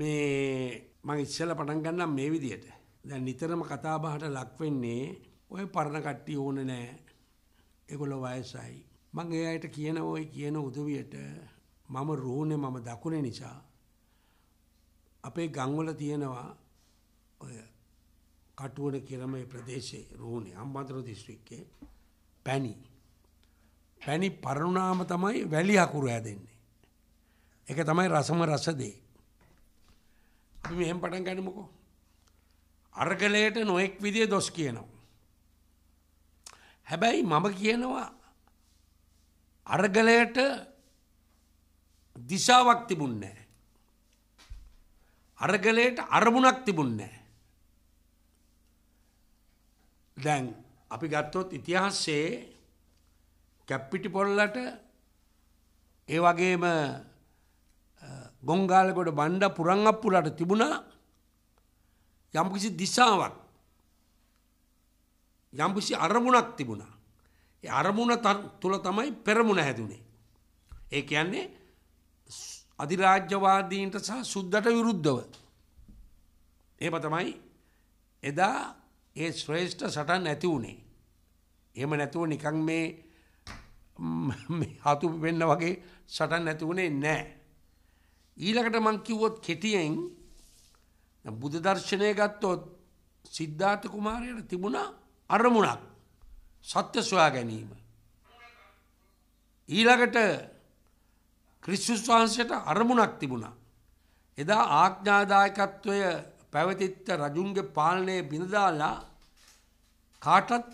මේ මං ඉස්සල පටන් ගන්නම් මේ විදියට. දැන් නිතරම කතාබහට ලක්වෙන්නේ ඔය පරණ කට්ටිය ඕන නෑ. ඒගොල්ලෝ වයසයි. මං ඒ අයට කියන ওই කියන උදවියට මම රෝනේ මම දකුණේ නිසා අපේ ගම්වල තියෙනවා ඔය කටුවන කියලා මේ ප්‍රදේශයේ රෝනේ අම්බන්තොට දිස්ත්‍රික්කයේ පැණි පැණි පරුණාම තමයි වැලි අකුරු හැදෙන්නේ. ඒක තමයි රසම රස දේ. අපි මෙහෙම පටන් ගනිමුකෝ. අර්ගලයට නොඑක් විදිය දොස් කියනවා. හැබැයි මම කියනවා අර්ගලයට දිශාවක් තිබුන්නේ නැහැ. අර්ගලයට අරමුණක් තිබුන්නේ නැහැ. දැන් අපි ගත්තොත් ඉතිහාසයේ කැප්පිටි පොල්ලට ඒ වගේම ගොංගාලකොට බණ්ඩ පුරංගප්පුලට තිබුණා යම්කිසි දිසාවක් යම්කිසි අරමුණක් තිබුණා. අරමුණ තුළ තමයි පෙරමුණ හැදුනේ. ඒ කියන්නේ අධිරාජ්‍යවාදීන්ට සහ සුද්දට විරුද්ධව. ඒම තමයි එදා ඒ ශ්‍රේෂ්ඨ සටන් ඇති වුණේ. එහෙම නැතුව නිකං මේ හතු වෙන්න වගේ සටන් ඇති වුණේ නෑ. ඊළඟට මං කිව්වොත් කෙටියෙන් බුදු දර්ශනය ගත්තොත් සිද්ධාර්ථ කුමාරයට තිබුණා අරමුණක් සත්‍ය සොයා ගැනීම. ඊළඟට ක්‍රිස්තුස් වහන්සේට අරමුණක් තිබුණා. එදා ආඥාදායකත්වය පැවතිත්ත රජුන්ගේ පාලනය බිඳදාලා කාටත්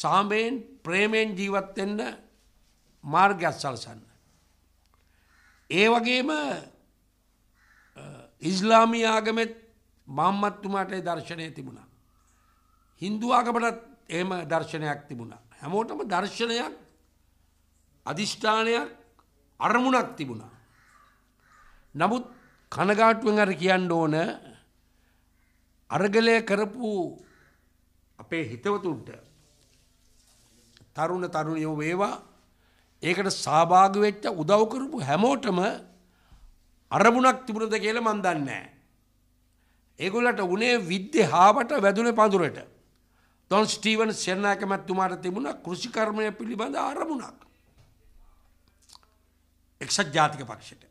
සාමයෙන් ප්‍රේමයෙන් ජීවත්වෙන්න මාර්ගයක් සලසන්න. ඒ වගේම ඉස්ලාමී ආගමෙත් මංමත්තුමාට දර්ශනය තිබුණා. හින්දු ආගමටත් එම දර්ශනයක් තිබුණා. හැමෝටම දර්ශනයක් අධිෂ්ඨානයක් අරමුණක් තිබුණා. නමුත් කනගාටුවෙන් අර කියන්න ඕන අරගලය කරපු අපේ හිතවතුන්ට තරුණ තරුණයෝ වේවා ඒකට සහභාග වෙච්ච උදව් කරපු හැමෝටම අරමුණක් තිබුණද කියලා මන් දන්නේ නැහැ. ඒගොල්ලන්ට උනේ විද්‍ය හාවට වැදුනේ පඳුරට. ඩොන් ස්ටීවන් සෙන්නාක මැතිතුමාට තිබුණා කෘෂිකර්මය පිළිබඳ අරමුණක්. එක්සත් ජාතික පක්ෂයට.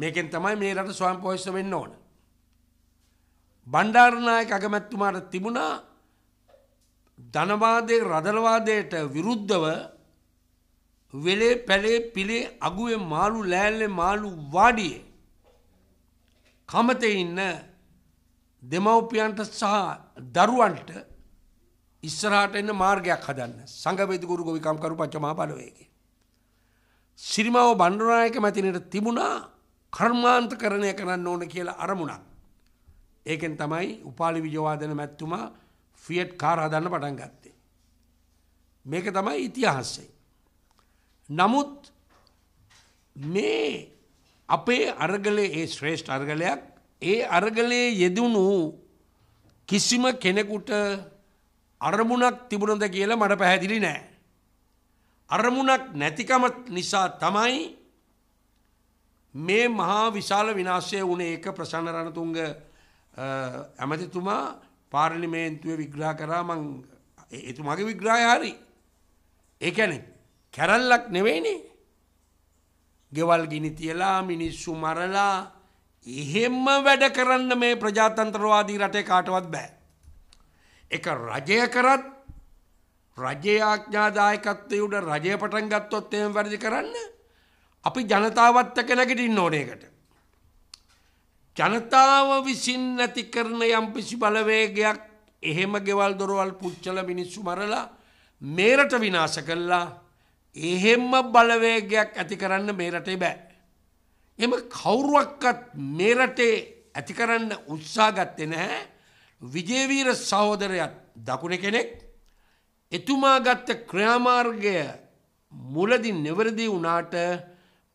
මේකෙන් තමයි මේ රට ස්වයංපෝෂිත වෙන්න ඕන. බණ්ඩාරනායක අගමැතිතුමාට තිබුණා ධනවාදයේ රදලවාදයට විරුද්ධව වෙලේ පැලේ පිලේ අගුවේ මාළු ලෑල්ලේ මාළු වාඩියේ කමතේ ඉන්න දෙමව්පියන්ට සහ දරුවන්ට ඉස්සරහට එන්න මාර්ගයක් හදන්න සංගවේදී ගුරු ගොවිකම් කරු පංචමහා බලවේගේ සිරිමාව බණ්ඩනායක මැතිනට තිබුණා කර්මාන්තකරණය කරන්න ඕන කියලා අරමුණක් ඒකෙන් තමයි උපාලි විජවාදන මැත්තුමා ෆියට් කාර හදන්න පටන් ගත්තේ මේක තමයි ඉතිහාසය නමුත් මේ අපේ අරගලේ ඒ ශ්‍රේෂ්ඨ අර්ගලයක් ඒ අර්ගලයේ යෙදුණු කිසිම කෙනෙකුට අරමුණක් තිබුණද කියලා මට පැහැදිලි නෑ. අරමුණක් නැතිකමත් නිසා තමයි මේ මහා විශාල විනාශය වුණේ ඒක ප්‍රසන්න රණතුංග ඇමතිතුමා පාර්ලිමේන්තුවේ විග්‍රහ කරා මං එතුමාගේ විග්‍රහය හරි. ඒ කියන්නේ කැරල්ලක් නෙවෙයිනේ. ගෙවල් ගිනි තියලා මිනිස්සු මරලා එහෙම්ම වැඩ කරන්න මේ ප්‍රජාතන්ත්‍රවාදී රටේ කාටවත් බෑ. එක රජය කරත් රජයේ ආඥාදායකත්වයේ උඩ රජය පටන් ගත්තොත් එහෙම වැඩි කරන්න අපි ජනතාවත් එක්ක නැගිටින්න ඕනේ එකට. ජනතාව විසින් නැති කරන යම්කිසි බලවේගයක් එහෙම ගෙවල් දොරවල් පුච්චල මිනිස්සු මරලා මේරට විනාශ කළා එහෙම්ම බලවේගයක් ඇති කරන්න මේ රටේ බෑ. එම කවුරුවක්කත් මේ රටේ ඇති කරන්න උත්සා ගත්තේ නැහැ විජේවීර සහෝදරයත් දකුණ කෙනෙක් එතුමා ගත්ත ක්‍රියාමාර්ගය මුලදි නිවරදි වුණාට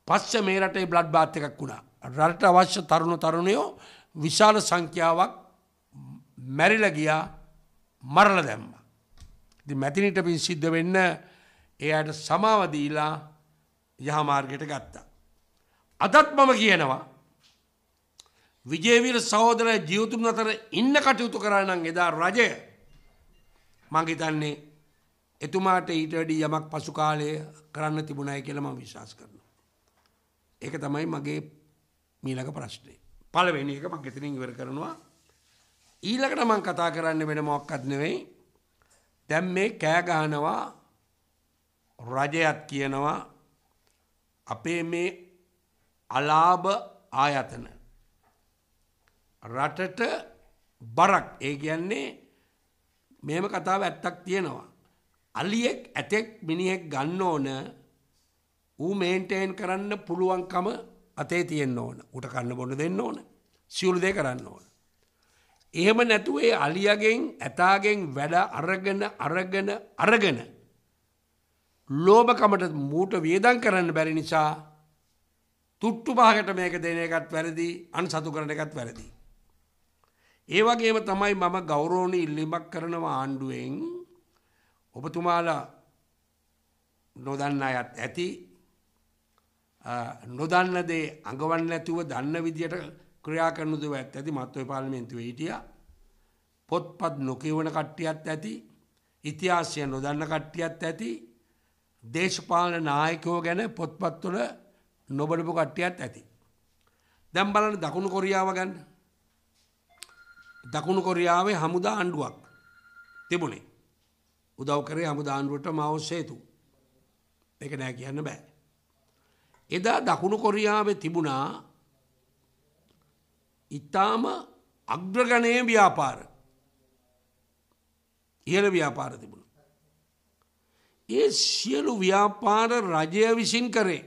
පස්ස මේ රටේ බ්ලඩ් බාත් එකක් වුණා. රට අවශ්‍ය තරුණ තරුණයෝ විශාල සංඛ්‍යාවක් මැරිල ගියා මරල දැම්ම. ඉතින් මැතිනිට පින් සිද්ධ වෙන්න ඒ අයට සමාව දීලා යහමාර්ගයට ගත්තා. අදත් මම කියනවා විජේවීර සහෝදර ජීවතුන් අතර ඉන්න කටයුතු කරානම් එදා රජය මං හිතන්නේ එතුමාට ඊට වැඩි යමක් පසු කාලයේ කරන්න තිබුණයි කියලා මම විශ්වාස කරනවා. ඒක තමයි මගේ මීළඟ ප්‍රශ්නේ. පළවෙනි එක මම එතනින් ඉවර කරනවා. ඊළඟට මම කතා කරන්න වෙන මොකක්වත් නෙවෙයි. දැන් මේ කෑ ගහනවා රජයත් කියනවා අපේ මේ අලාභ ආයතන රටට බරක් ඒ කියන්නේ මෙම කතාව ඇත්තක් තියෙනවා. අලියෙක් ඇතෙක් මිනිහෙක් ගන්න ඕන ඌ මේන්ටේන් කරන්න පුළුවන්කම අතේ තියෙන්න ඕන උට කන්න බොන්න දෙන්න ඕන සියලු දෙ කරන්න ඕන. එහෙම නැතුවේ අලියගෙන් ඇතාගෙන් වැඩ අරගෙන අරගෙන අරගෙන ලෝභකමට මූට වේදන් කරන්න බැරි නිසා තුට්ටු පහකට මේක දෙන එකත් වැරදි අන්සතු කරන එකත් වැරදි. ඒ වගේම තමයි මම ගෞරවණීය ඉල්ලීමක් කරනවා ආණ්ඩුවෙන් ඔබතුමාලා නොදන්න අයත් ඇති නොදන්න දේ අඟවන්න නැතුව දන්න විදියට ක්‍රියා කරන දුව ඇත් ඇති මත්වේ පාර්ලිමේන්තුවේ හිටියා. පොත්පත් නොකියවන කට්ටියත් ඇති ඉතිහාසය නොදන්න කට්ටියත් ඇති දේශපාලන නායකෝ ගැන පොත්පත්වල නොබලපු කට්ටියත් ඇති. දැම් බලන දකුණු කොරියාව ගැන්න. දකුණු කොරියාවේ හමුදා අණ්ඩුවක් තිබුණේ. උදව් කරේ හමුදාණ්ඩුවට මවස්සේතු. එක නෑ කියන්න බෑ. එදා දකුණු කොරියාවේ තිබුණා ඉතාම අග්‍රගණය ව්‍යාපාර ඉහළ ව්‍යාපාර තිබුණ. ඒ සියලු ව්‍යාපාර රජය විසින් කරේ.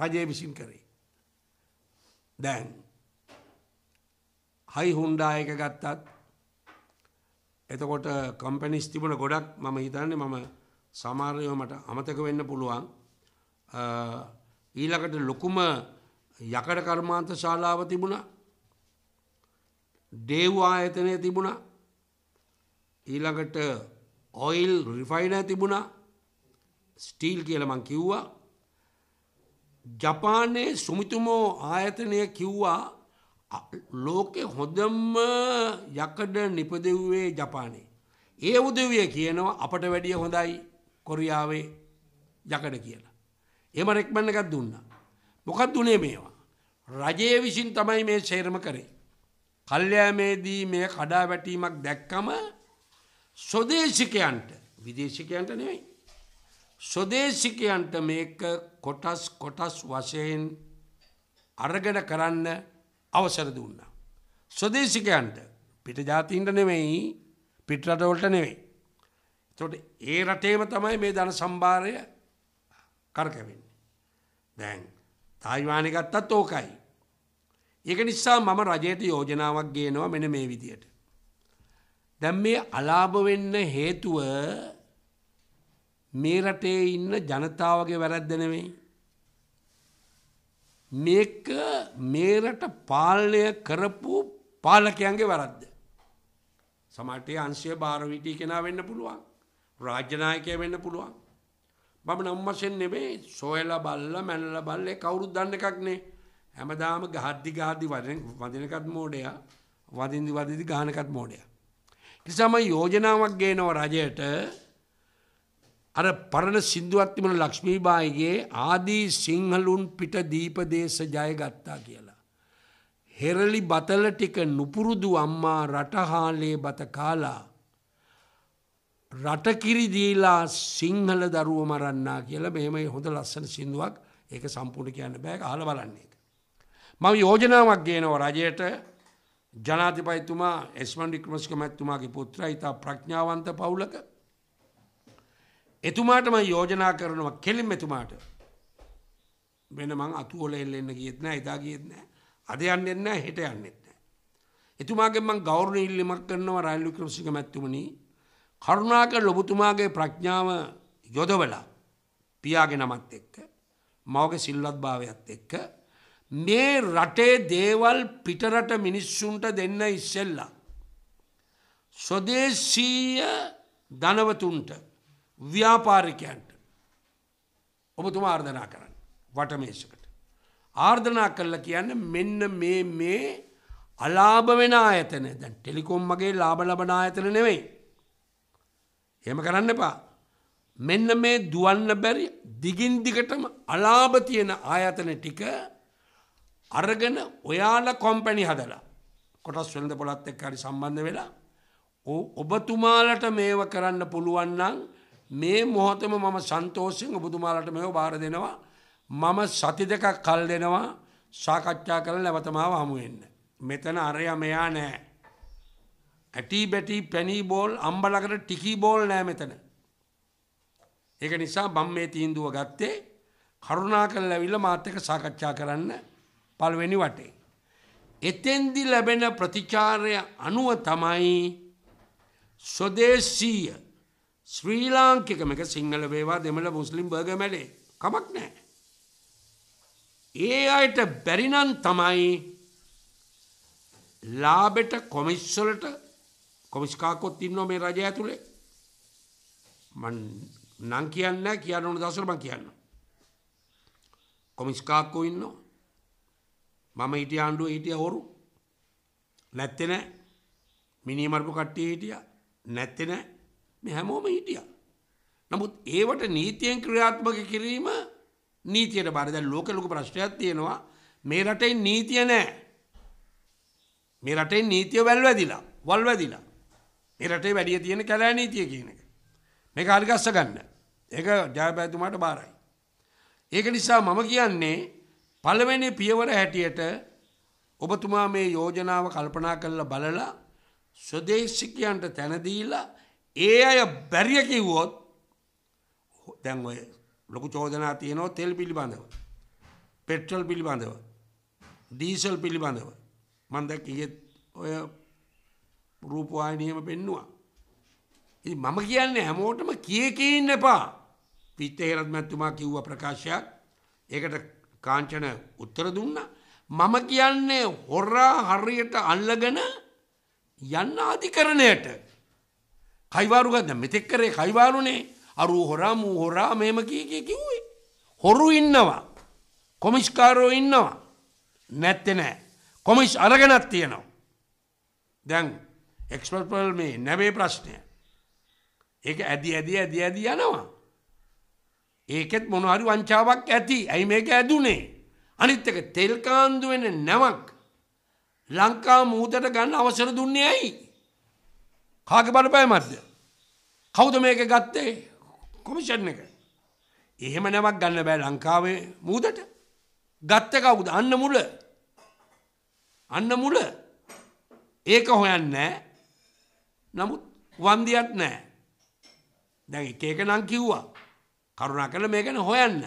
රජය විසින් කරේ. දැන් හයි හුන්ඩා එක ගත්තත් එතකොට කම්පැනිස් තිබුණ ගොඩක් මම හිතන්නේ මම සමාරයව මට අමතක වෙන්න පුළුවන් ඊළඟට ලොකුම යකඩ කර්මාන්ත ශාලාව තිබුණා දේව් ආයතනය තිබුණා ඊළඟට ඔයිල් රිෆයින තිබුණා ස්ටීල් කියලමං කිව්වා ජපානයේ සුමිතුමෝ ආයතනය කිව්වා ලෝකෙ හොඳම්ම යකඩ නිපදව්වේ ජපානේ. ඒ උදවිය කියනවා අපට වැඩිය හොඳයි කොරියාවේ යකඩ කියලා. එම රෙක්මන්න එකත් දුන්න. මොකත් දුනේ මේවා. රජය විසින් තමයි මේ සේරම කරේ. කල්්‍යෑමේදී මේ කඩා වැටීමක් දැක්කම ස්වදේශිකයන්ට විදේශිකයන්ට නෙවෙයි. ස්වදේශිකයන්ට මේක කොටස් කොටස් වශයෙන් අරගෙන කරන්න අවසර දුන්නා. ස්වදේශිකයන්ට පිට ජාතින්ට නෙවෙයි පිටරටවලට නෙවෙයි. එතකොට ඒ රටේම තමයි මේ ධන සම්භාරය කරකැවෙන්නේ. දැන් තායිවානි ගත්තත් ඕකයි. ඒක නිසා මම රජයට යෝජනාවක් ගේනවා මෙන්න මේ විදියට. දැන් මේ අලාභ වෙන්න හේතුව මේ රටේ ඉන්න ජනතාවගේ වැරැද්ද නෙමෙයි. මේක මේ රට පාලනය කරපු පාලකයන්ගේ වැරද්ද. සමහරට අංශය බාර විටි කෙනා වෙන්න පුළුවන්. රාජ්‍ය නායකය වෙන්න පුළුවන්. මම නම් වශයෙන් නෙමෙයි සොයලා බල්ලා මැනලා බල්ලේ කවුරුත් දන්න එකක් නේ. හැමදාම ගහද්දි ගහද්දි වදිනකත් මෝඩයා වදින්දි වදින්දි ගහනකත් මෝඩයා. නිසාම යෝජනාවක් ගේනව රජයට අර පරණ සින්දුවක් තිබුණ ලක්ෂ්මීබායිගේ ආදී සිංහලුන් පිට දීපදේශ ජය ගත්තා කියලා. හෙරලි බතල ටික නුපුරුදු අම්මා රටහාලේ බත කාලා රටකිරි දීලා සිංහල දරුව මරන්නා කියලා මෙහෙම හොඳ ලස්සන සිින්දුවක් ඒක සම්පූර්ණ කියන්න බෑ අහල බලන්නේ. මම යෝජනාවක් ගේනව රජයට ජනාතිපයතුමා එස්වන් රික්මස්ක මැත්තුමාගේ පුත්‍රා ඉතා ප්‍රඥාවන්ත පවුලක එතුමාටම යෝජනා කරනවා කෙලින් එතුමාට වෙන මං අතුවල එල්ලෙන්න ගියෙත් නෑ එදා ගියෙත් නෑ අද යන්නෙත් නෑ හෙට යන්නෙත් නෑ එතුමාගෙන් මං ගෞරවණ ඉල්ලීමක් කරනවා රයිල් වික්‍රමසිංහ මැතිතුමනි කරුණාකර ඔබතුමාගේ ප්‍රඥාව යොදවලා පියාගේ නමත් එක්ක මවගේ සිල්වත්භාවයත් එක්ක මේ රටේ දේවල් පිටරට මිනිස්සුන්ට දෙන්න ඉස්සෙල්ලා. ස්වදේශීය ධනවතුන්ට ව්‍යාපාරිකයන්ට ඔබතුමා ආර්ධනා කරන්න වටමේසකට. ආර්ධනා කරලා කියන්න මෙන්න මේ මේ අලාභ වෙන ආයතන දැන් ටෙලිකොම් මගේ ලාභ ලබන ආයතන නෙවෙයි. එහෙම කරන්න එපා. මෙන්න මේ දුවන්න බැරි දිගින් දිගටම අලාභ තියෙන ආයතන ටික අරගෙන ඔයාල කොම්පැණි හදලා කොටස් වෙළඳ පොළත් එක් හරි සම්බන්ධ වෙලා ඔබතුමාලට මේව කරන්න පුළුවන්නන් මේ මොහොතම මම සන්තෝසිෙන් ඔබතුමාලට මෙෝ බාර දෙනවා මම සති දෙකක් කල් දෙනවා සාකච්ඡා කළ නැවතමාව හමුවෙන්න. මෙතන අරය මෙයා නෑ. ඇටි බැටි පැණී බෝල් අම්බලකට ටිකී බෝල් නෑ මෙතන. ඒක නිසා බම් මේ තීන්දුව ගත්තේ කරුණා කල් ඇවිල්ල මාත්‍යක සාකච්ඡා කරන්න පළවෙනි වටේ. එතෙන්දි ලැබෙන ප්‍රතිචාරය අනුව තමයි ස්වදේශීය ශ්‍රී ලාංකිකම එක සිංහල වේවා දෙමළ මුස්ලිම් බර්ග මැලේ කමක් නෑ. ඒ අයට බැරිනන් තමයි ලාබෙට කොමිස්සලට කොමිස්කාකොත් ඉන්නෝ මේ රජය ඇතුළේ මන් නං කියන්න කියන්නන දසරම කියන්න. කොමිස්කාක්කෝ ඉන්නවා. මම හිටිය ආණ්ඩුව හිටිය ඔරු නැත්තෙන මිනිමරපු කට්ටිය හිටිය නැත්තෙන හැමෝම හිටිය. නමුත් ඒවට නීතියෙන් ක්‍රියාත්මක කිරීම නීතියට බරිද ලෝක ලොක ප්‍රශ්ටයක් තියෙනවා මේ රටේ නීතිය නෑ. මේ රටේ නීතිය වැල් වැදිලා වල් වැදිලා. මේ රටේ වැඩිය තියෙන කැලෑ නීතිය කියන එක. මේ කාරිගස්ස ගන්න. ඒක ජයපෑතුමාට බාරයි. ඒක නිසා මම කියන්නේ පළවෙනි පියවර හැටියට ඔබතුමා මේ යෝජනාව කල්පනා කරලා බලලා ස්වදේශිකයන්ට තැනදීලා ඒ අය බැරිය කිව්වොත් දැන් ඔය ලොකු චෝදනා තියෙනවා තෙල් පිළිබඳව පෙට්‍රල් පිළිබඳව ඩීසල් පිළිබඳව මම දැන් ඊයේ ඔය රූපවාහිනියම පෙන්නවා ඉතින් මම කියන්නේ හැමෝටම කීකේ ඉන්න එපා පිටේරත් මැතිතුමා කිව්ව ප්‍රකාශයක් ඒකට කාංචන උත්තර දුන්නා මම කියන්නේ හොරා හරියට අල්ලගෙන යන්න අධිකරණයට කයිවාරු ගන්න මෙතෙක් කරේ කයිවාරුනේ අරු හොරා මූ හොරා මෙහෙම කී කී කිව්වේ හොරු ඉන්නවා කොමිස්කාරෝ ඉන්නවා නැත්තේ නෑ කොමිස් අරගෙනත් තියෙනවා දැන් එක්ස්පර්ට් මේ නැවේ ප්‍රශ්නය ඒක ඇදි ඇදි ඇදි ඇදි යනවා ඒකෙත් මොනහරි වංචාවක් ඇති ඇයි මේක ඇදුනේ අනිත්තක තෙල්කාන්දුවෙන නැවක් ලංකා මූතට ගන්න අවසර දුන්නේ ඇයි කාග බලපෑ මත්ද කෞද මේක ගත්තේ කොමිෂන් එක එහෙම නැවක් ගන්න බෑ ලංකාවේ මූදට ගත්ත කවුද අන්න මුල අන්න මුල ඒක හොයන්න නෑ නමුත් වන්දියක් නෑ දැ එක එක නම් කිව්වා කරුණා කරලා මේ ගැන හොයන්න.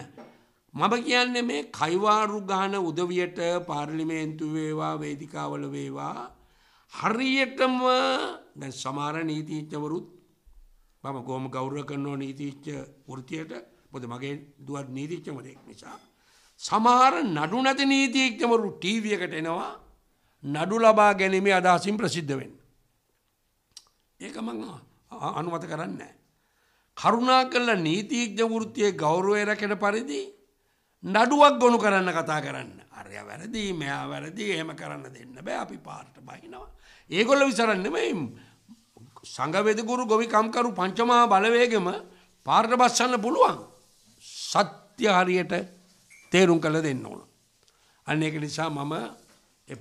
මම කියන්නේ මේ කයිවාරු ගහන උදවියට පාර්ලිමේන්තු වේවා වේදිකාවල වේවා හරියටම දැන් සමහර නීතිඥවරුත් මම කොහොම ගෞරව කරනවා නීතිඥ වෘත්තියට මොකද මගේ දුවත් නීතිඥවරයෙක් නිසා සමහර නඩු නැති නීතිඥවරු ටීවී එකට එනවා නඩු ලබා ගැනීමේ අදහසින් ප්‍රසිද්ධ වෙන්න. ඒක මම අනුමත කරන්නේ නැහැ. කරුණා කළ නීතිීඥ වෘතියේ ගෞරුවය රැකෙන පරිදි නඩුවක් ගොුණු කරන්න කතා කරන්න අරය වැරදි මෙයා වැරදි ඒම කරන්න දෙන්න බෑ අපි පාර්ට බහිනවා. ඒගොල්ල විසරන්නම සඟවෙදකුරු ගොවිකම්කරු පංචමා බලවේගෙම පාර්ට බස්සන්න පුළුවන් සත්‍ය හරියට තේරුම් කළ දෙන්න ඕන. අන්න එක නිසා මම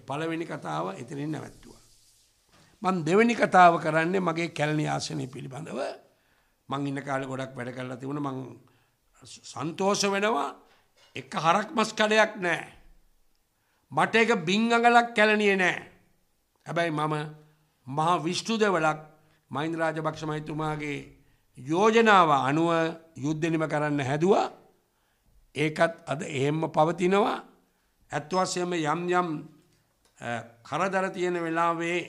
පලවෙනි කතාව එතනින් නැවැත්තුවා. මන් දෙවැනි කතාව කරන්නේ මගේ කැල්නි ආසනය පිළිබඳව මං ඉන්න කාලෙ ගොඩක් වැඩ කරලා තිබුණ මං සන්තෝෂ වෙනවා එක හරක් මස් කඩයක් නෑ මට එක බිංගඟලක් කැලණියේ නෑ හැබැයි මම මහා විෂ්ණු දෙවලක් මහින්ද රාජපක්ෂ මහතුමාගේ යෝජනාව අනුව යුද්ධ නිම කරන්න හැදුවා ඒකත් අද එහෙම්ම පවතිනවා ඇත්ත වශයෙන්ම යම් යම් කරදර තියෙන වෙලාවේ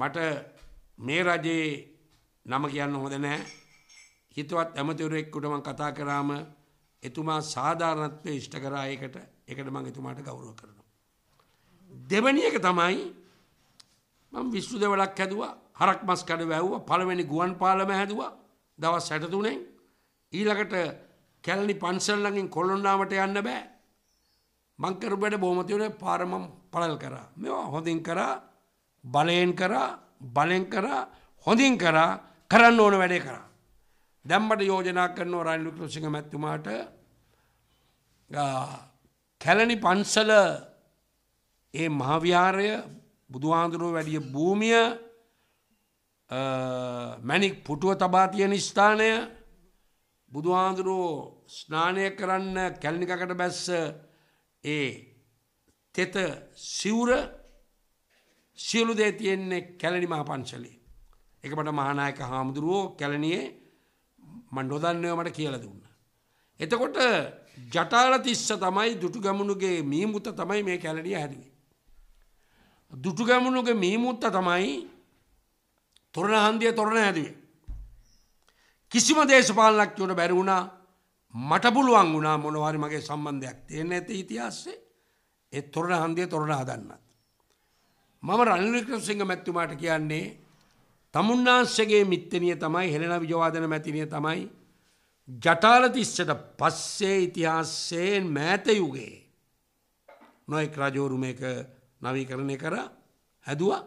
මට මේ රජයේ නම කියන්න හොඳ නෑ හිතවත් ඇමතිවරෙක්කුට මං කතා කරාම එතුමා සාධාරණත්වය ඉෂ්ට කරා ඒකට එකට මං එතුමාට ගෞරව කරනවා. දෙවැනි එක තමයි මම විශ්ව දෙවලක් හැදුවා හරක් මස් කඩ වැැව්වා පළවෙනි ගුවන් පාලම හැදවා දවස් සැටතුනෙන් ඊළඟට කැල්ලි පන්සල්ලඟින් කොල්ලොන්නාවට යන්න බෑ මංකරබට බෝමතිවන පාරමම් පලල් කරා මෙවා හොඳින් කරා බලයෙන් කරා බලෙන් කරා හොඳින් කරා කරන්න ඕන වැඩේ කරා. දැම්මට යෝජනා කරන රයිල්ලු කෘසිංහ මැත්තුමාට කැලණි පන්සල ඒ මහාවිහාරය බුදුහාඳුරුව වැඩිය භූමිය මැනික් පුටුව තබා තියෙන ස්ථානය බුදුහාඳුරුවෝ ස්නානය කරන්න කැල්නිකකට බැස්ස ඒ තෙත සිවුර සියලු දේ තියෙන්නේ කැලණි මහා පන්සලේ. එකමට මහානායක හාමුදුරුවෝ කැලණියේ මන් නොදන්නව මට කියලා දුන්න. එතකොට ජටාලතිස්ස තමයි දුටුගැමුණුගේ මීමුත්ත තමයි මේ කැලණිය හැදුවේ. දුටුගැමුණුගේ මීමුත්ත තමයි තොරණ හන්දිය තොරණ හැදුවේ. කිසිම දේශපාලනඥයෙකුට බැරි වුණා මට පුළුවන් වුණා මොනවාරි මගේ සම්බන්ධයක් තියෙන ඇති ඉතිහාසයේ ඒ තොරණ හන්දිය තොරණ හදන්නත්. මම රනිල් වික්‍රමසිංහ මැතිතුමාට කියන්නේ තමුන්නාංශගේ මිත්තනිය තමයි හෙළෙන විජවාදන මැතිනිය තමයි ජටාලතිස්සට පස්සේ ඉතිහාස්සයෙන් මෑතයුගේ නොයෙක් රජෝරුම එක නවීකරණය කර හැදවා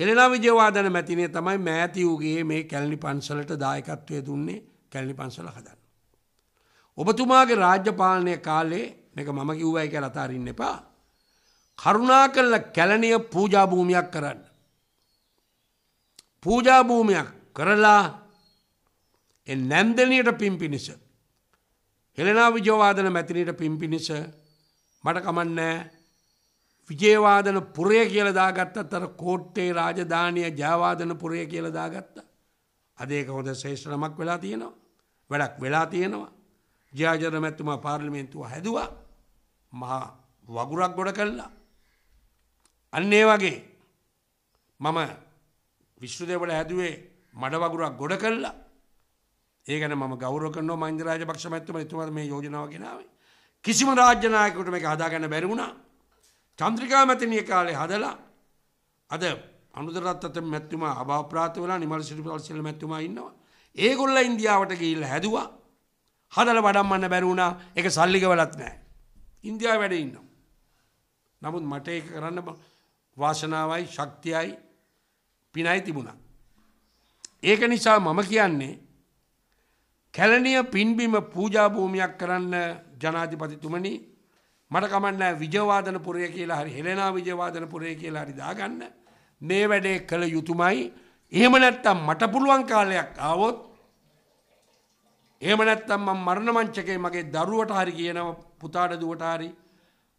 හෙළෙනා විජවාදන මැතිනේ තමයි මෑතිවූගේ මේ කැල්ලි පන්සලට දායකත්වය දුන්නේ කැල්ලි පන්සල හදන්න. ඔබතුමාගේ රාජ්‍යපාලනය කාලේ මේක මම කිව්වයි කියලා අතාරින්න එපා. කරුණා කල්ල කැලනිය පූජාභූමයක් කරන්න. පූජා භූමයක් කරලා ඒ නැන්දනියට පින් පිණිස හෙළනා විජයවාදන මැතිනියට පින් පිණිස මට කමන්නෑ විජේවාදන පුරය කියල දාගත්තත් අර කෝට්ටේ රාජධානය ජයවාදන පුරය කියල දාගත්ත. අදේක හොඳ ශේෂ්ඨ නමක් වෙලා තියෙනවා. වැඩක් වෙලා තියෙනවා. ජාජන මැත්තුමා පාර්ලිමේන්තුව හැදවා මහා වගුරක් ගොඩ කල්ලා. අන්නේ වගේ මම විශ්වදේවල හැදුවේ මඩ වගුරක් ගොඩ කළා. ඒ ගැන මම ගෞරව කරනවා මහින්ද රාජපක්ෂ මැතිතුමා එතුමා මේ යෝජනාව ගෙනාවේ. කිසිම රාජ්‍ය නායකයෙකුට මේක හදාගන්න බැරි වුණා. චන්ද්‍රිකා මැතිණිය කාලේ හදලා අද අනුදරත්ත මැතිතුමා අභාප්‍රාත වෙලා නිමල් සිරිපල්සිල මැතිතුමා ඉන්නවා. ඒගොල්ලෝ ඉන්දියාවට ගිහිල්ලා හැදුවා. හදලා වඩම්මන්න බැරි වුණා. ඒක සල්ලි ගවලත් නැහැ. ඉන්දියාව වැඩ ඉන්නවා. නමුත් මට ඒක කරන්න වාසනාවයි ශක්තියයි පිනයි තිබුණා. ඒක නිසා මම කියන්නේ කැලනිය පින්බිම පූජාභූමයක් කරන්න ජනාධිපතිතුමනි මට කමන්න විජවාදන පුරය කියලා හරි හෙලෙනා විජවාදන පුරය කියලා හරි දාගන්න මේ වැඩේ කළ යුතුමයි එහෙම නැත්තම් මට පුළුවන් කාලයක් ආවොත් එහෙම නැත්තම් මම මරණ මංචකේ මගේ දරුවට හරි කියනවා පුතාට දුවට හරි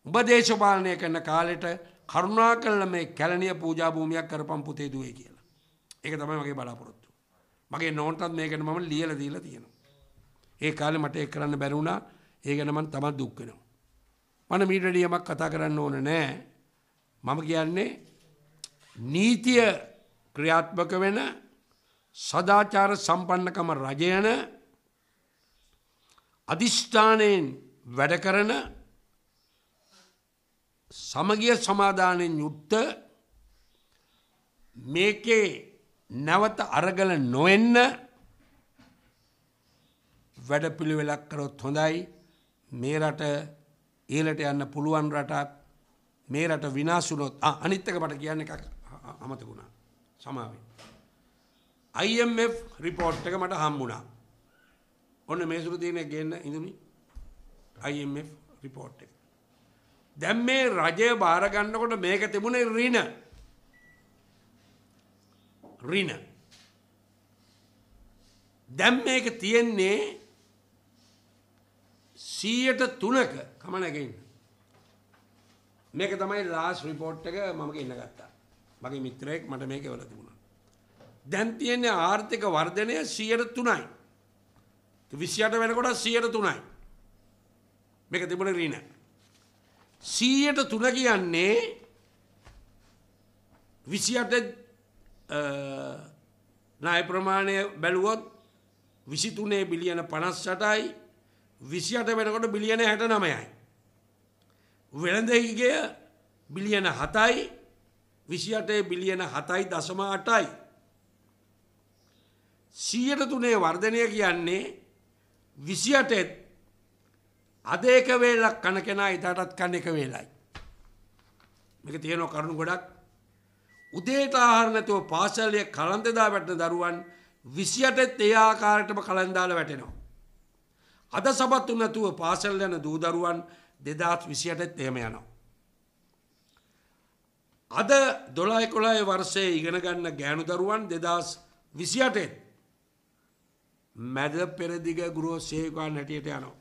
උඹ දේශපාලනය කරන කාලෙට කරුණා කල්ල මේ කැලනිය පූජා භූමියක් කරපම් පුතේ දුවේ කියලා. ඒක තමයි මගේ බලාපොරොත්තු. මගේ නෝන්ටත් මේකට මම ලියලා දීලා තියෙනවා. ඒ කාලේ මට ඒක කරන්න බැරි වුණා. ඒ ගැන මම තමත් දුක් වෙනවා. මම මීට වැඩි යමක් කතා කරන්න ඕන නෑ. මම කියන්නේ නීතිය ක්‍රියාත්මක වෙන සදාචාර සම්පන්නකම රජයන අධිෂ්ඨානයෙන් වැඩ කරන සමගිය සමාධානයෙන් යුක්ත මේකේ නැවත අරගල නොවෙන්න වැඩ පිළිවෙලක් කරොත් හොඳයි මේ රට ඊලට යන්න පුළුවන් රටක් මේ රට විනාසුනොත් අනිත්තක මට කියන්න එකක් අමතකුණා සමාවෙන්. IMF රිපෝට් එක මට හම්බුණා. ඔන්න මේසුරු තියෙන ගන්න ඉඳුනි IMF රිපෝට් එක. දැන් මේ රජය බාර ගන්නකොට මේක තිබුණේ ඍණ. ඍණ. දැන් මේක තියෙන්නේ 100ට 3ක කම නැගෙන්න. මේක තමයි ලාස් රිපෝට් එක මම ගෙන්න ගත්තා. මගේ මිත්‍රයෙක් මට මේක එවලා තිබුණා. දැන් තියෙන්නේ ආර්ථික වර්ධනය 100ට 3යි. 28 වෙනකොට 100ට 3යි. මේක තිබුණේ ඍණ. සීයට තුන කියන්නේ විසියට ණය ප්‍රමාණය බැලුවොත් විසි තුනේ බිලියන පනස් සටයි විසියට වෙනකොට බිලියන හැට නමයයි. වෙළඳහිගය බිලියන හතයි විසියටේ බිලියන හතයි දසම අටයි. සීයට තුනේ වර්ධනය කියන්නේ විසියටත් අද එක වේලක් කන කෙනා ඉදාටත් කන්න එක වේලයි. මේක තියෙනවා කරුණු ගොඩක්. උදේට ආහාර නැතුව පාසලේ කලන් දෙදා වැටෙන දරුවන් 28ත් ඒ ආකාරයටම කලන් දාලා වැටෙනවා. අද සබත් නැතුව පාසල් යන දූ දරුවන් 2028ත් එහෙම යනවා. අද 12 11 වර්ෂයේ ඉගෙන ගන්න ගෑනු දරුවන් 2028 මැද පෙරදිග ගෘහ සේවකයන් හැටියට යනවා.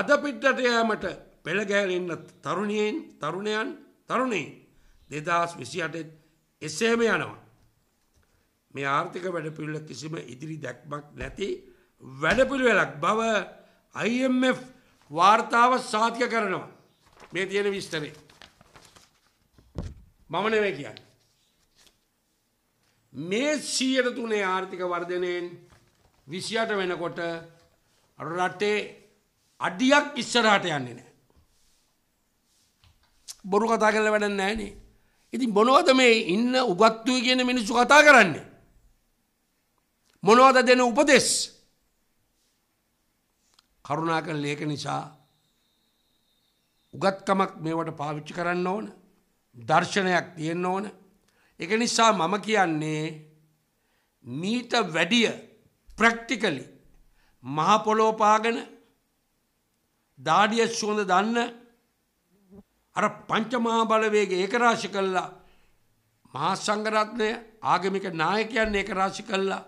අද පිටට යෑමට පෙළගෑලෙන්න තරුණියෙන් තරුණයන් තරුණේ දෙදස් විසියටත් එසේම යනවා. මේ ආර්ථික වැඩපිල්ල කිසිම ඉදිරි දැක්මක් නැති වැඩපිළිවෙලක් බව IMF වාර්තාව සාතික කරනවා. මේ තියෙන විස්තරේ. මම නෙවෙයි කියන්නේ. මේ 103 ආර්ථික වර්ධනයෙන් 28 වෙනකොට රටේ අඩියක් ඉස්සරහට යන්නේ නෑ. බොරු කතා කරල වැඩන්න නෑනේ. ඉතින් මොනවද මේ ඉන්න උගත්තුව කියන මිනිස්සු කතා කරන්න. මොනවද දෙන උපදෙස්. කරුණා කර ලේක නිසා උගත්කමක් මේවට පාවිච්චි කරන්න ඕන දර්ශනයක් තියෙන්න ඕන එක නිසා මම කියන්නේ මීට වැඩිය ප්‍රක්ටිකලි මහපොලෝ පාගෙන දාඩියත් සුවඳ දන්න අර පංචමහා බලවේග ඒකරාශි කළා මහා සංඝරත්නය ආගමික නායකයන් ඒකරාශි කළා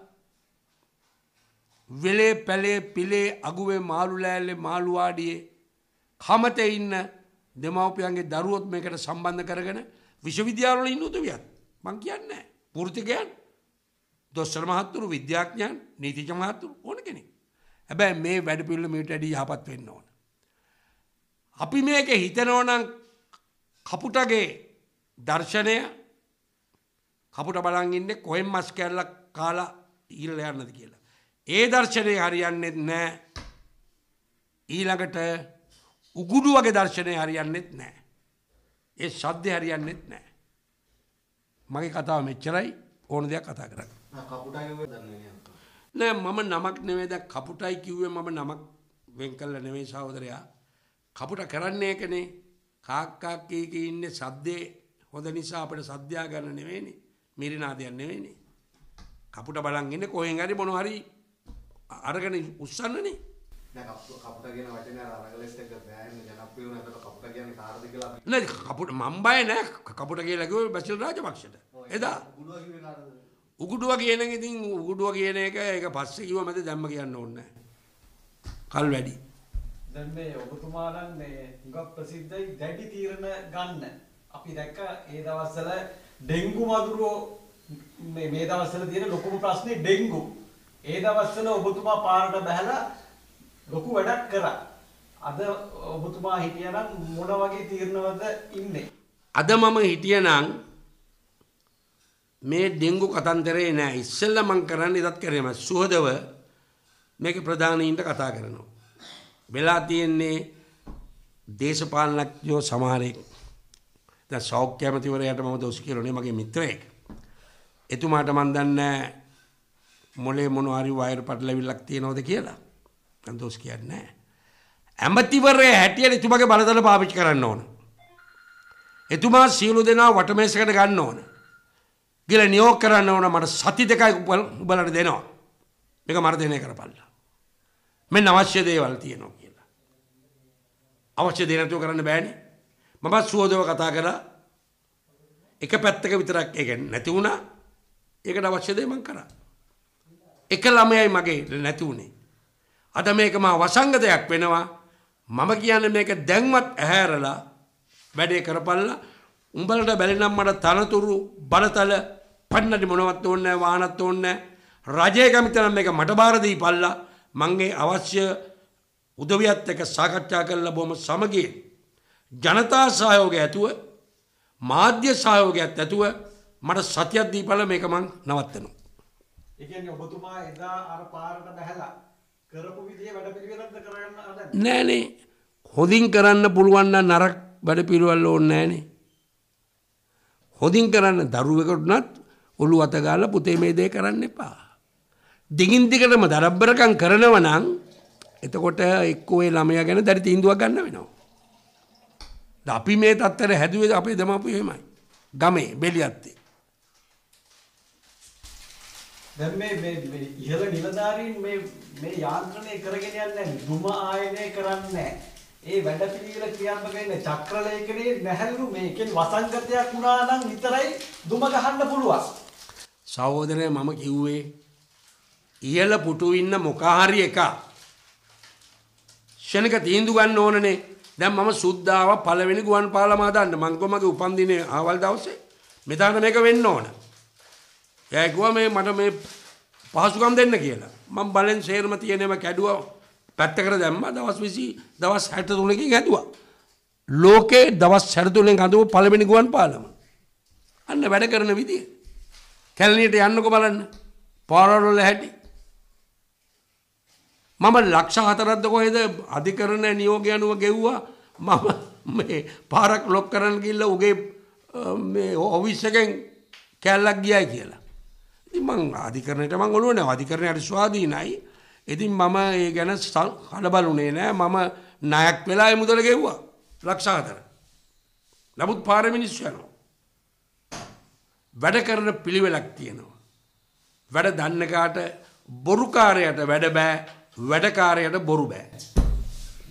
වෙලේ පැලේ පිලේ අගුවේ මාළු ලෑල්ලේ මාළු වාඩියේ කමතේ ඉන්න දෙමව්පියන්ගේ දරුවොත් මේකට සම්බන්ධ කරගෙන විශ්වවිද්‍යාලවල ඉන්න උදවියන් මං කියන්නේ පෘතිකයන් දොස්තර මහත්තුරු විද්‍යාඥයන් නීතිජ මහත්තුරු ඕන කෙනෙක් හැබැයි මේ වැඩ පිළිවෙල මීට වැඩි යහපත් වෙන්න ඕන අපි මේක හිතනෝනම් කපුටගේ දර්ශනය කපුට බලන් ඉන්නේ කොහෙන් මස් කැල්ලක් කාලා ඉල්ලා යන්නද කියලා. ඒ දර්ශනය හරියන්නේත් නැහැ. ඊළඟට උගුරු වගේ දර්ශනය හරියන්නේත් නැහැ. ඒ ශබ්දය හරියන්නේත් නැහැ. මගේ කතාව මෙච්චරයි ඕන දෙයක් කතා කරන්න. නෑ මම නමක් නෙවෙයි දැන් කපුටයි කිව්වේ මම නමක් වෙන් කළා නෙවෙයි සහෝදරයා. කපුට කරන්නේ ඒකනේ. කාක්කාක් කී කී ඉන්නේ සද්දේ හොඳ නිසා අපිට සද්දයා ගන්න නෙවෙයිනේ. මිරිනාදයක් නෙවෙයිනේ. කපුට බලන් ඉන්නේ කොහෙන් හරි මොන හරි අරගෙන උස්සන්නනේ. නෑ කපුට මම බය නෑ කපුට කියලා කිව්වේ බැසිල් රාජපක්ෂට. එදා උගුඩුව කියන එක ඉතින් උගුඩුව කියන එක ඒක පස්සේ කිව්ව මැද දැම්ම කියන්න ඕනේ නෑ. කල් වැඩි. දැන් මේ ඔබතුමාලන් මේ හුඟක් ප්‍රසිද්ධයි දැඩි තීරණ ගන්න. අපි දැක්ක ඒ දවස්වල ඩෙන්ගු මදුරෝ මේ මේ දවස්වල තියෙන ලොකුම ප්‍රශ්නේ ඩෙන්ගු. ඒ දවස්වල ඔබතුමා පාරට බහැලා ලොකු වැඩක් කරා. අද ඔබතුමා හිටියනම් මොන වගේ තීරණවලද ඉන්නේ? අද මම හිටියනම් මේ ඩෙන්ගු කතන්දරේ නෑ. ඉස්සෙල්ලා මම කරන්නේ ඉදත් කරේ මම සුහදව මේක ප්‍රධානීන්ට කතා කරනවා. වෙලා තියෙන්නේ දේශපාලනඥයෝ සමහරෙක් දැන් සෞඛ්‍ය ඇමතිවරයාට මම දොස් කියලානේ මගේ මිත්‍රයෙක්. එතුමාට මන් දන්නේ මොලේ මොන හරි වයර් පටලවිල්ලක් තියෙනවද කියලා. මම දොස් කියන්නේ නැහැ. ඇමතිවරයා හැටියට එතුමාගේ බලතල පාවිච්චි කරන්න ඕන. එතුමා සියලු දෙනා වටමේසකට ගන්න ඕන. ගිල නියෝග කරන්න ඕන මට සති දෙකයි උබලට දෙනවා. මේක මර දෙනේ කරපල්ලා. මෙන්න අවශ්‍ය දේවල් තියෙනවා කියලා. අවශ්‍ය දේ නැතුව කරන්න බෑනේ. මමත් සුවදව කතා කරා. එක පැත්තක විතරක් ඒ කියන්නේ නැති වුණා. ඒකට අවශ්‍ය දේ මම කරා. එක ළමයයි මගේ නැති වුණේ. අද මේක මා වසංගතයක් වෙනවා. මම කියන්නේ මේක දැන්වත් ඇහැරලා වැඩේ කරපල්ලා උඹලට බැරිනම් මට තනතුරු බලතල පන්නටි මොනවත් ඕනේ නැහැ වාහනත් ඕනේ නැහැ රජයේ කැමති නම් මේක මට බාර දීපල්ලා මංගේ අවශ්‍ය උදවියත් එක සාකච්ඡා කරලා බොහොම සමගියෙන් ජනතා සහයෝගය ඇතුව මාධ්‍ය සහයෝගයත් ඇතුව මට සතියක් දීපල මේක මං නවත්තනවා. ඒ කියන්නේ ඔබතුමා එදා අර පාරට බහැලා කරපු විදිහේ වැඩපිළිවෙලක්ද කරන්න හදන්නේ? නෑනේ. හොඳින් කරන්න පුළුවන් නම් නරක වැඩපිළිවෙල ඕනේ නෑනේ. හොඳින් කරන්න දරුවෙකුට නත් ඔළුව අත ගාලා පුතේ මේ දේ කරන්න එපා. දිගින් දිගටම දරබ්බරකම් කරනවා නම් එතකොට එක්කෝ ඒ ළමයා ගැන දැඩි තීන්දුවක් ගන්න වෙනවා. අපි මේ තත්තර හැදුවේ අපේ දමපු එහෙමයි. ගමේ බෙලියත්තේ. දැන් මේ මේ ඉහළ නිලධාරීන් මේ මේ යාන්ත්‍රණය කරගෙන යන්නේ දුම ආයනය කරන්නේ ඒ වැඩපිළිවෙල ක්‍රියාත්මක වෙන්නේ චක්‍රලේඛනයේ නැහැලු මේකෙන් වසංගතයක් වුණා නම් විතරයි දුම ගහන්න පුළුවන්. සහෝදරය මම කිව්වේ ඉහළ පුටු ඉන්න මොකාහරි එක ෂණක තීන්දු ගන්න ඕනනේ දැන් මම සුද්දාව පළවෙනි ගුවන් පාලමා දාන්න මං කොමගේ උපන්දිනේ ආවල් දවසේ මෙතන මේක වෙන්න ඕන එයා කිව්වා මේ මට මේ පහසුකම් දෙන්න කියලා මම බලෙන් සේරම තියෙනම කැඩුවා පැත්තකට දැම්මා දවස් 20 දවස් 63කින් ඇදුවා ලෝකේ දවස් 63කින් හදපු පළවෙනි ගුවන් පාලම අන්න වැඩ කරන විදිය කැලණියට යන්නකො බලන්න පාරවල හැටි මම ලක්ෂ හතරක්ද කොහෙද අධිකරණ නියෝගය අනුව ගෙව්වා මම මේ පාරක් ලොක් කරන්න ගිහිල්ලා උගේ මේ ඔෆිස් එකෙන් කැල්ලක් ගියයි කියලා. ඉතින් මං අධිකරණයට මං ඔළුව නෑ අධිකරණයට ස්වාධීනයි. ඉතින් මම ඒ ගැන කලබලුනේ නෑ මම ණයක් වෙලා ඒ මුදල ගෙව්වා ලක්ෂ හතර. නමුත් පාර මිනිස්සු යනවා. වැඩ කරන පිළිවෙලක් තියෙනවා. වැඩ දන්න කාට බොරුකාරයට වැඩ බෑ වැඩකාරයට බොරු බෑ.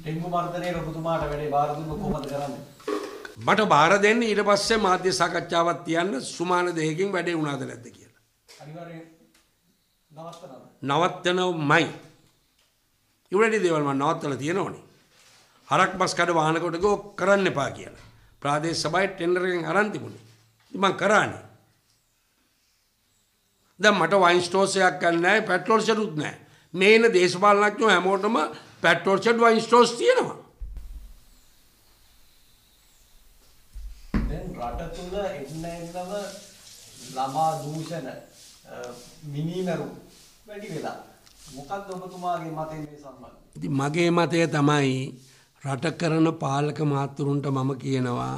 ඩෙංගු මර්ධනය ඔබතුමාට වැඩේ බාර දුන්න කොහොමද කරන්නේ? මට බාර දෙන්න ඊට පස්සේ මාධ්‍ය සාකච්ඡාවක් තියන්න සුමාන දෙයකින් වැඩේ වුණාද නැද්ද කියලා. අනිවාර්යෙන් නවත්තනවමයි. ඉවරටි දේවල් මම නවත්තලා තියෙනවනේ. හරක් බස් කඩ වාහනකට ගෝ කරන්න එපා කියලා. ප්‍රාදේශ සභාවේ ටෙන්ඩර් එකෙන් අරන් තිබුණේ. ඉතින් මම කරානේ. දැන් මට වයින් ස්ටෝස් එකක් ගන්න නැහැ, පෙට්‍රෝල් ෂෙඩුත් නැහැ. මේන දේශපාලනඥයෝ හැමෝටම පැට්ටෝර්චඩ් වයින්ස්ටෝස් තියෙනවා. දැන් රට තුල එන්න එන්නම ළමා දූෂණ මිනිමරු වැඩි වෙලා. මොකක්ද ඔබතුමාගේ මතය මේ සම්බන්ධයෙන්? ඉතින් මගේ මතය තමයි රට කරන පාලක මාතුරුන්ට මම කියනවා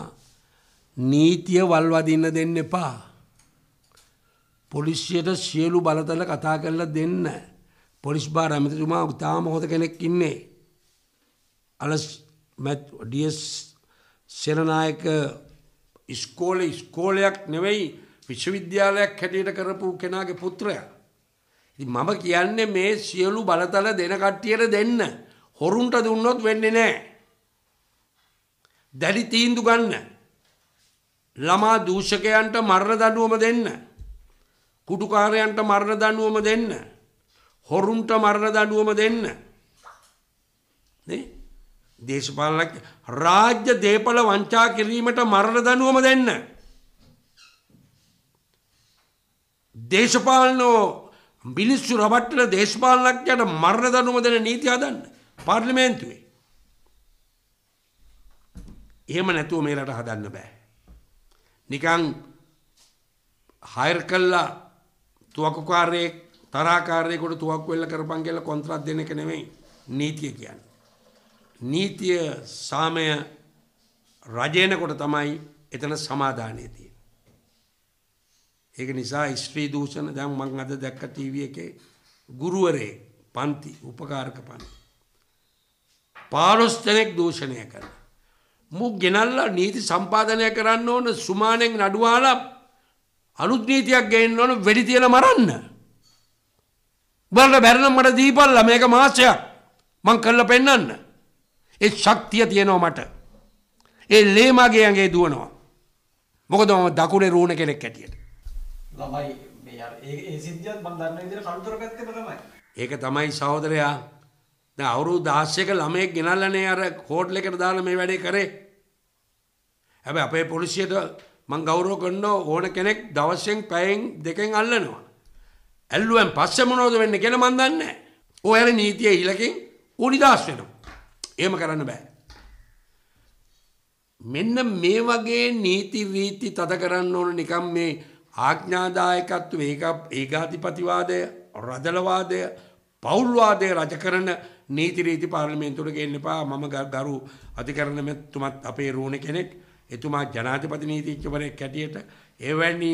නීතිය වල්වදින්න දෙන්න එපා. පොලිසියට සියලු බලතල කතා කරලා දෙන්න. පොලිස් බාර ඇමතිතුමා තාම හොඳ කෙනෙක් ඉන්නේ. අලස් ඩස් සෙනනායක ඉස්කෝල ස්කෝලයක් නෙවෙයි විශ්වවිද්‍යාලයක් හැටියට කරපු කෙනාගේ පුත්‍රය. මම කියන්නේ මේ සියලු බලතල දෙන කට්ටියට දෙන්න. හොරුන්ට දුන්නොත් වෙන්නේ නෑ. දැඩි තීන්දු ගන්න. ළමා දූෂකයන්ට මරණ දඩුවම දෙන්න. කුටුකාරයන්ට මරණ දඩුවම දෙන්න. හොරුන්ට මරණ දඩුවම දෙන්න. දේශපාලන රාජ්‍ය දේපල වංචා කිරීමට මරණ දනුවම දෙන්න. දේශපාලනෝ මිනිස්සු රබට්ටල දේශපාලනඥයට මරණ දනුවම දෙන නීති හදන්න පාර්ලිමේන්තුවේ. එහෙම නැතුව මේ රට හදන්න බෑ. නිකන් හයර් කළා තුවකකාරයෙක් තරහකාරයෙකුට තුවක් වෙල්ල කරපන් කියලා කොන්ත්‍රාත් දෙන එක නෙමෙයි නීතිය කියන්නේ. නීතිය සාමය රජයනකොට තමයි එතන සමාදානය තියෙන්නේ. ඒක නිසා ස්ත්‍රී දූෂණ දැන් මම අද දැක්ක ටීවී එකේ ගුරුවරේ පන්ති උපකාරක පන්ති 15 දෙනෙක් දූෂණය කරනවා. මුක් ගෙනල්ලා නීති සම්පාදනය කරන්න ඕන සුමානෙන් නඩුවාලා අලුත් නීතියක් ගේන්න ඕන වෙඩි තියලා මරන්න. උඹලට බැරනම් මට දීපල්ලා මේක මාසයක් මං කරලා පෙන්නන්න. ඒ ශක්තිය තියෙනවා මට. ඒ ලේ මගේ ඇඟේ දුවනවා. මොකද මම දකුණේ රෝණ කෙනෙක් ඇටියට. ළමයි මේ අර ඒ සිද්ධියත් මම දන්න විදිහට කලුතර පැත්තේම තමයි. ඒක තමයි සහෝදරයා. දැන් අවුරුදු 16ක ළමයෙක් ගෙනල්ලානේ අර හෝටල් එකට දාලා මේ වැඩේ කරේ. හැබැයි අපේ පොලිසියට මං ගෞරව කරනවා ඕන කෙනෙක් දවසෙන් පැයෙන් දෙකෙන් අල්ලනවා. ඇල්ලුවන් පස්ස මොනෝද වෙන්න කෙන මන්දන්න ඔයර නීතිය ඉලකින් උනිදස් වෙන ඒම කරන්න බෑ මෙන්න මේ වගේ නීති වීති තද කරන්න ඕන නිකම් මේ ආඥාදායකත්ව ඒගාතිපතිවාදය රදලවාදය පෞල්වාදය රජ කරන නීති රීති පාර්ලිමේන්තුවට ගෙන්න එපා මම ගරු අධිකරණ මෙතුමත් අපේ රෝණ කෙනෙක් එතුමා ජනාධිපති නීතිච්චවරයෙක් කැටියට එවැනි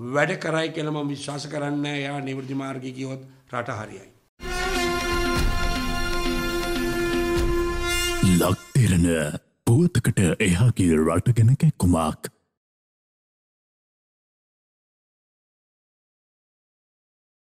වැඩ කරයි කියලා මම විශ්වාස කරන්නේ නැහැ. එයා නිවෘත්ති මාර්ගය කියොත් රට හරියයි. ලක්තිරණ පුවතකට එහා ගිය රට ගැන කැක්කුමක්